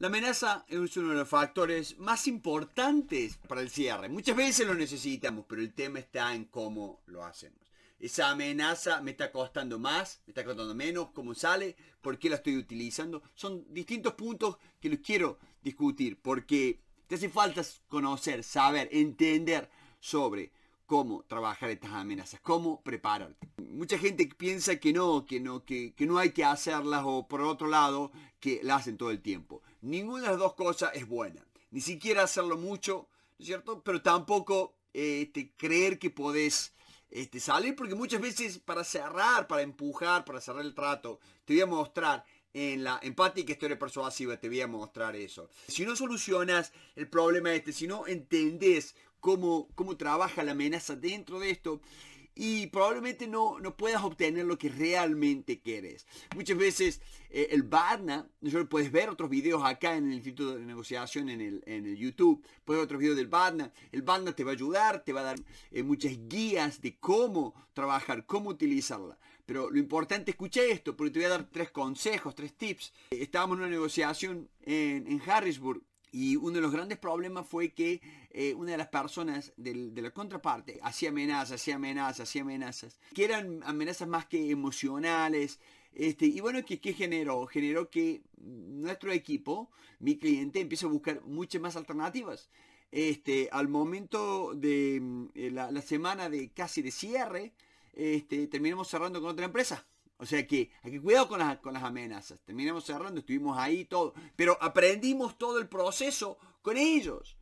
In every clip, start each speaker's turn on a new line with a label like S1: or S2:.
S1: La amenaza es uno de los factores más importantes para el cierre. Muchas veces lo necesitamos, pero el tema está en cómo lo hacemos. Esa amenaza me está costando más, me está costando menos, cómo sale, por qué la estoy utilizando. Son distintos puntos que los quiero discutir porque te hace falta conocer, saber, entender sobre cómo trabajar estas amenazas, cómo prepararte. Mucha gente piensa que no, que no, que, no hay que hacerlas o por otro lado que las hacen todo el tiempo. Ninguna de las dos cosas es buena. Ni siquiera hacerlo mucho, es cierto? Pero tampoco este, creer que podés este, salir, porque muchas veces para cerrar, para empujar, para cerrar el trato, te voy a mostrar en la empática historia persuasiva, te voy a mostrar eso. Si no solucionas el problema este, si no entendés cómo, cómo trabaja la amenaza dentro de esto, y probablemente no, puedas obtener lo que realmente quieres. Muchas veces eh, el Barna, puedes ver otros videos acá en el Instituto de Negociación, en el, YouTube, puedes ver otros videos del badna El badna te va a ayudar, te va a dar eh, muchas guías de cómo trabajar, cómo utilizarla. Pero lo importante, escucha esto, porque te voy a dar tres consejos, tres tips. Estábamos en una negociación en, en Harrisburg y uno de los grandes problemas fue que eh, una de las personas de la contraparte hacía amenazas, hacía amenazas, hacía amenazas, que eran amenazas más que emocionales. Este, y bueno, ¿qué, generó? Generó que nuestro equipo, mi cliente, empieza a buscar muchas más alternativas. Este, al momento de mm, eh, la, la, semana de casi de cierre, este, terminamos cerrando con otra empresa. O sea que hay que cuidado con las, amenazas. Terminamos cerrando, estuvimos ahí todo. Pero aprendimos todo el proceso con ellos.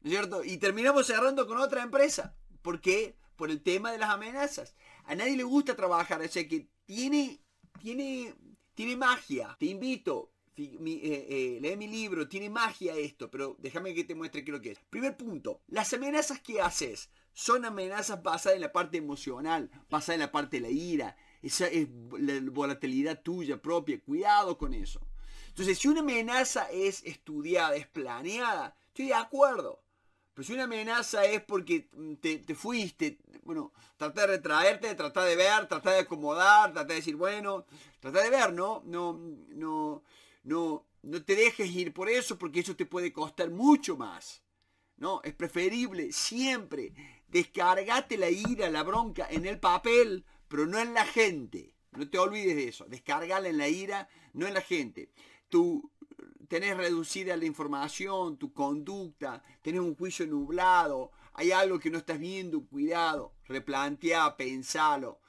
S1: ¿No es cierto? Y terminamos cerrando con otra empresa. ¿Por qué? Por el tema de las amenazas. A nadie le gusta trabajar. O sea que tiene, tiene, tiene magia. Te invito. Eh, eh, lee mi libro, tiene magia esto, pero déjame que te muestre qué es lo que es. Primer punto, las amenazas que haces son amenazas basadas en la parte emocional, basadas en la parte de la ira, esa es eh, la volatilidad tuya propia, cuidado con eso. Entonces, si una amenaza es estudiada, es planeada, estoy de acuerdo. Pero si una amenaza es porque te, fuiste, bueno, trata de retraerte, trata de ver, trata de acomodar, trata de decir, bueno, trata de ver, ¿no? No, no, no, no te dejes ir por eso porque eso te puede costar mucho más. No, es preferible siempre descargate la ira, la bronca en el papel pero no en la gente. No te olvides de eso. Descargala en la ira, no en la gente. Tú tenés reducida la información, tu conducta, tenés un juicio nublado, hay algo que no estás viendo, cuidado, replantea, pensalo.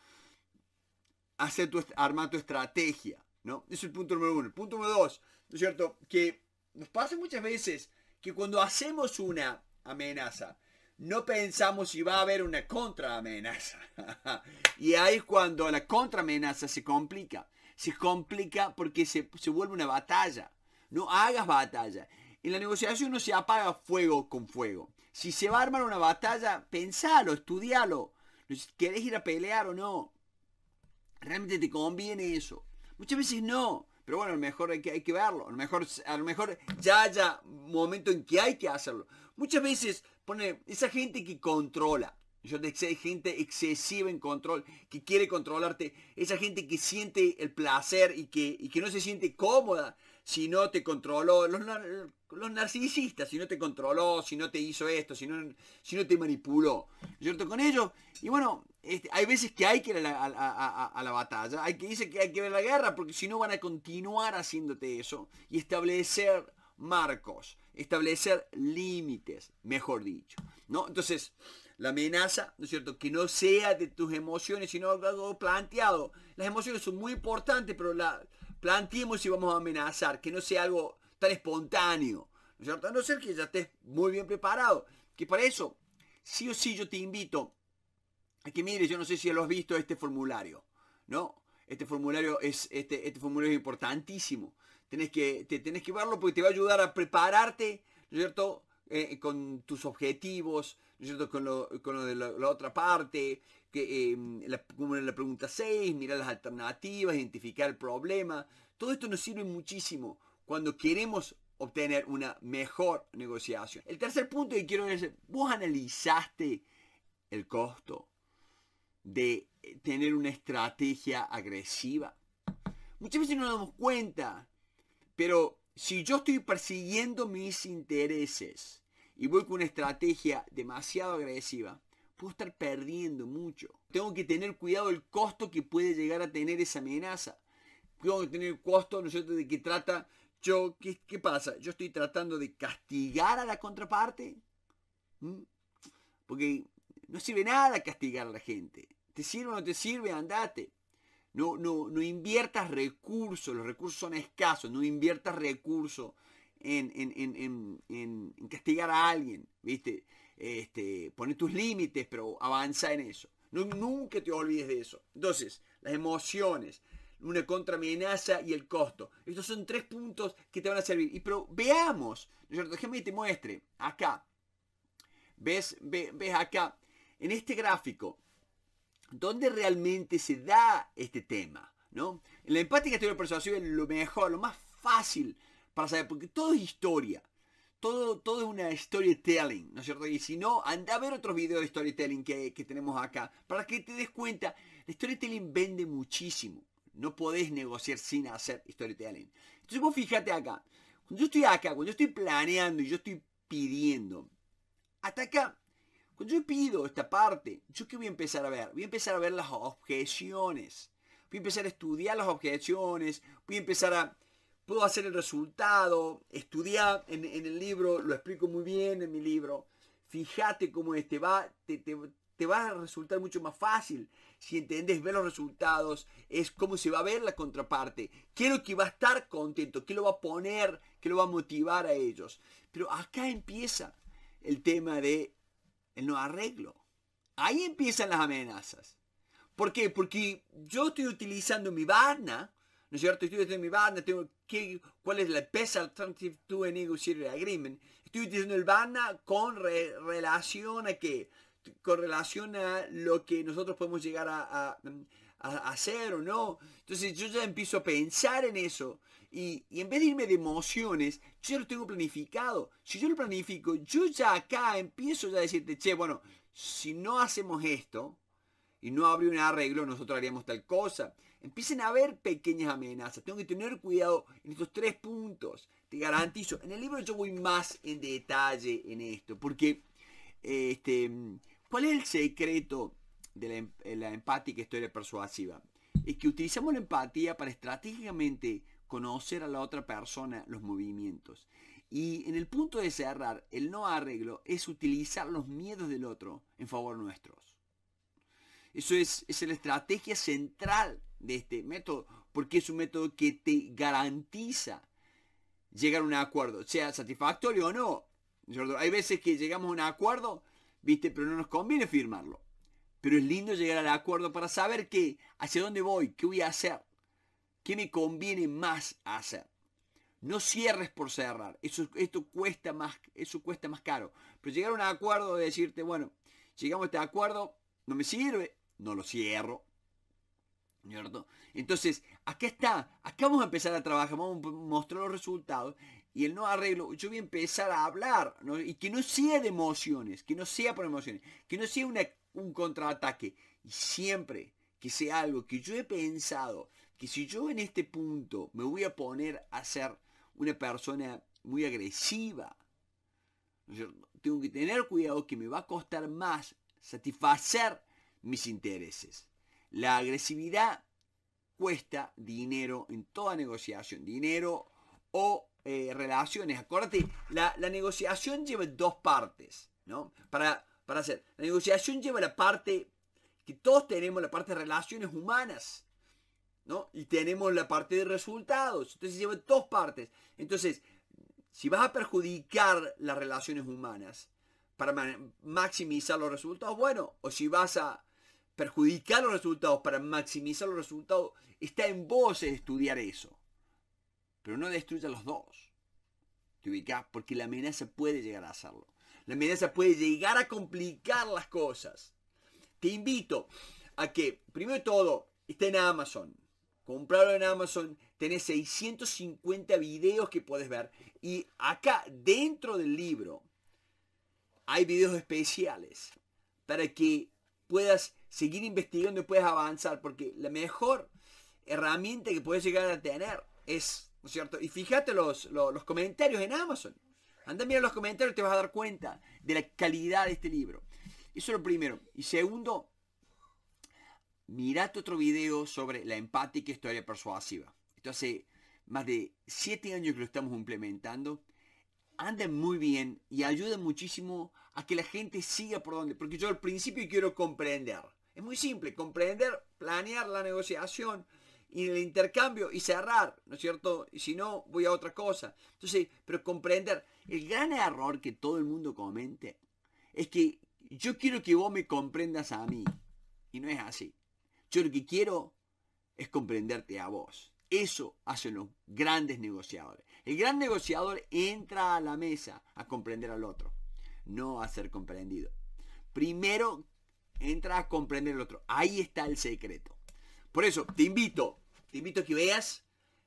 S1: Hacer tu, armar tu estrategia, ¿no? es el punto número uno. El punto número dos, ¿no es cierto? Que nos pasa muchas veces que cuando hacemos una amenaza, no pensamos si va a haber una contraamenaza. y ahí es cuando la contraamenaza se complica. Se complica porque se, vuelve una batalla. No hagas batalla. En la negociación no se apaga fuego con fuego. Si se va a armar una batalla, pensalo, estudialo. ¿Querés ir a pelear o no? ¿Realmente te conviene eso? Muchas veces no. Pero bueno, a lo mejor hay que, hay que verlo. lo, mejor, a lo mejor ya haya momento en que hay que hacerlo. Muchas veces pone esa gente que controla. Yo te sé gente excesiva en control, que quiere controlarte. Esa gente que siente el placer y que, que no se siente cómoda si no te controló. Los, narcisistas, si no te controló, si no te hizo esto, si no, si no te manipuló. ¿Cierto? Con ellos. Y bueno, este, hay veces que hay que ir a la, batalla. Hay que dice que hay que ver la guerra porque si no van a continuar haciéndote eso y establecer marcos, establecer límites, mejor dicho. ¿no? Entonces, la amenaza, ¿no es cierto?, que no sea de tus emociones, sino algo planteado. Las emociones son muy importantes, pero la planteemos si vamos a amenazar, que no sea algo tan espontáneo, ¿no es cierto? A no ser que ya estés muy bien preparado, que para eso, sí o sí yo te invito a que mires, yo no sé si lo has visto este formulario, ¿no? Este formulario es, este, este formulario es importantísimo. Tenés que, te que verlo porque te va a ayudar a prepararte, cierto? Eh, con tus objetivos, ¿no es cierto? Con lo, con lo de la, otra parte, que, em, como en la pregunta 6, mirar las alternativas, identificar el problema. Todo esto nos sirve muchísimo cuando queremos obtener una mejor negociación. El tercer punto que quiero decir, vos analizaste el costo de tener una estrategia agresiva. Muchas veces no nos damos cuenta pero si yo estoy persiguiendo mis intereses y voy con una estrategia demasiado agresiva, puedo estar perdiendo mucho. Tengo que tener cuidado del costo que puede llegar a tener esa amenaza. Tengo que tener el costo, ¿no es de que trata yo, ¿qué, pasa? Yo estoy tratando de castigar a la contraparte. Porque no sirve nada castigar a la gente. ¿Te sirve o no te sirve? Andate. No, inviertas recursos, los recursos son escasos, no inviertas recursos en, castigar a alguien, ¿viste? Este, tus límites, pero avanza en eso. No, nunca te olvides de eso. Entonces, las emociones, una amenaza y el costo. Estos son tres puntos que te van a servir. Y pero veamos, ¿no Déjame que te muestre acá. ¿Ves, ves acá? En este gráfico, dónde realmente se da este tema. ¿no? la empática teoría persuasiva es lo mejor, lo más fácil para saber, porque todo es historia. Todo, todo es una storytelling, ¿no es cierto? Y si no, anda a ver otros videos de storytelling que, que tenemos acá, para que te des cuenta, el storytelling vende muchísimo. No podés negociar sin hacer storytelling. Entonces vos fíjate acá, cuando yo estoy acá, cuando yo estoy planeando y yo estoy pidiendo, hasta acá cuando yo pido esta parte, ¿yo qué voy a empezar a ver? Voy a empezar a ver las objeciones. Voy a empezar a estudiar las objeciones. Voy a empezar a... Puedo hacer el resultado, estudiar en, el libro, lo explico muy bien en mi libro. Fíjate cómo este va, te, va a resultar mucho más fácil si entendés ver los resultados, es cómo se va a ver la contraparte, Quiero que va a estar contento, qué lo va a poner, qué lo va a motivar a ellos. Pero acá empieza el tema de el no arreglo. Ahí empiezan las amenazas. ¿Por qué? Porque yo estoy utilizando mi barna, ¿no es cierto? Estoy utilizando mi barna. tengo que, ¿cuál es la best alternative to a negotiated agreement? Estoy utilizando el barna con relación a qué? Con relación a lo que nosotros podemos llegar a hacer o no. Entonces yo ya empiezo a pensar en eso. Y, en vez de irme de emociones, yo lo tengo planificado. Si yo lo planifico, yo ya acá empiezo ya a decirte, che, bueno, si no hacemos esto y no habría un arreglo, nosotros haríamos tal cosa. Empiecen a haber pequeñas amenazas. Tengo que tener cuidado en estos tres puntos. Te garantizo. En el libro yo voy más en detalle en esto. Porque, este, ¿cuál es el secreto de la, em-, eh, empatía empática historia persuasiva. Es que utilizamos la empatía para estratégicamente conocer a la otra persona los movimientos. Y en el punto de cerrar, el no arreglo es utilizar los miedos del otro en favor nuestros. Eso es, es la estrategia central de este método, porque es un método que te garantiza llegar a un acuerdo, sea satisfactorio o no. Hay veces que llegamos a un acuerdo, viste, pero no nos conviene firmarlo. Pero es lindo llegar al acuerdo para saber qué, hacia dónde voy, qué voy a hacer, qué me conviene más hacer. No cierres por cerrar, eso, esto cuesta más, eso cuesta más caro. Pero llegar a un acuerdo de decirte, bueno, llegamos a este acuerdo, no me sirve, no lo cierro, ¿cierto? Entonces, acá está, acá vamos a empezar a trabajar, vamos a mostrar los resultados y el no arreglo, yo voy a empezar a hablar, y que no sea de emociones, que no sea por emociones, que no sea una un contraataque. Y siempre que sea algo que yo he pensado, que si yo en este punto me voy a poner a ser una persona muy agresiva, tengo que tener cuidado que me va a costar más satisfacer mis intereses. La agresividad cuesta dinero en toda negociación, dinero o eh, relaciones. Acuérdate, la, la negociación lleva dos partes, ¿no? Para hacer. La negociación lleva la parte que todos tenemos, la parte de relaciones humanas, ¿no? Y tenemos la parte de resultados. Entonces lleva dos partes. Entonces, si vas a perjudicar las relaciones humanas para maximizar los resultados, bueno, o si vas a perjudicar los resultados para maximizar los resultados, está en vos estudiar eso. Pero no destruya los dos. ¿Te Porque la amenaza puede llegar a hacerlo. La amenaza puede llegar a complicar las cosas. Te invito a que, primero de todo, esté en Amazon. Comprarlo en Amazon, tenés 650 videos que puedes ver. Y acá, dentro del libro, hay videos especiales para que puedas seguir investigando y puedas avanzar. Porque la mejor herramienta que puedes llegar a tener es, ¿no es cierto? Y fíjate los comentarios en Amazon. Anda, mira los comentarios y te vas a dar cuenta de la calidad de este libro. Eso es lo primero. Y segundo, mirate otro video sobre la empática y historia persuasiva. Esto hace más de siete años que lo estamos implementando. Anda muy bien y ayuda muchísimo a que la gente siga por donde. Porque yo al principio quiero comprender. Es muy simple, comprender, planear la negociación, y el intercambio y cerrar, ¿no es cierto? Y si no, voy a otra cosa. Entonces, pero comprender, el gran error que todo el mundo comete es que yo quiero que vos me comprendas a mí. Y no es así. Yo lo que quiero es comprenderte a vos. Eso hacen los grandes negociadores. El gran negociador entra a la mesa a comprender al otro, no a ser comprendido. Primero entra a comprender al otro. Ahí está el secreto. Por eso, te invito te invito a que veas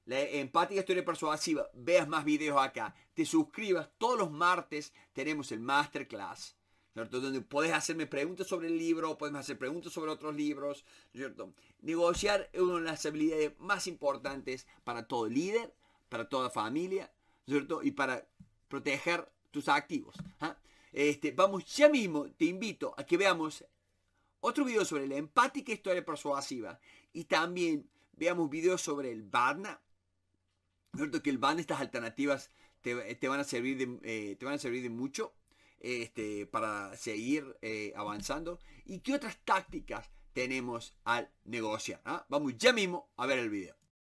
S1: la empática historia persuasiva, veas más videos acá, te suscribas, todos los martes tenemos el masterclass, ¿cierto? Donde puedes hacerme preguntas sobre el libro, puedes hacer preguntas sobre otros libros, ¿cierto? Negociar es una de las habilidades más importantes para todo líder, para toda familia, ¿cierto? Y para proteger tus activos. ¿ah? Este, vamos, ya mismo te invito a que veamos otro video sobre la empática historia persuasiva y también veamos videos sobre el Barna. ¿Cierto? Que el van estas alternativas te, van a servir de, eh, te van a servir de mucho este, para seguir eh, avanzando. ¿Y qué otras tácticas tenemos al negociar? Ah? Vamos ya mismo a ver el video.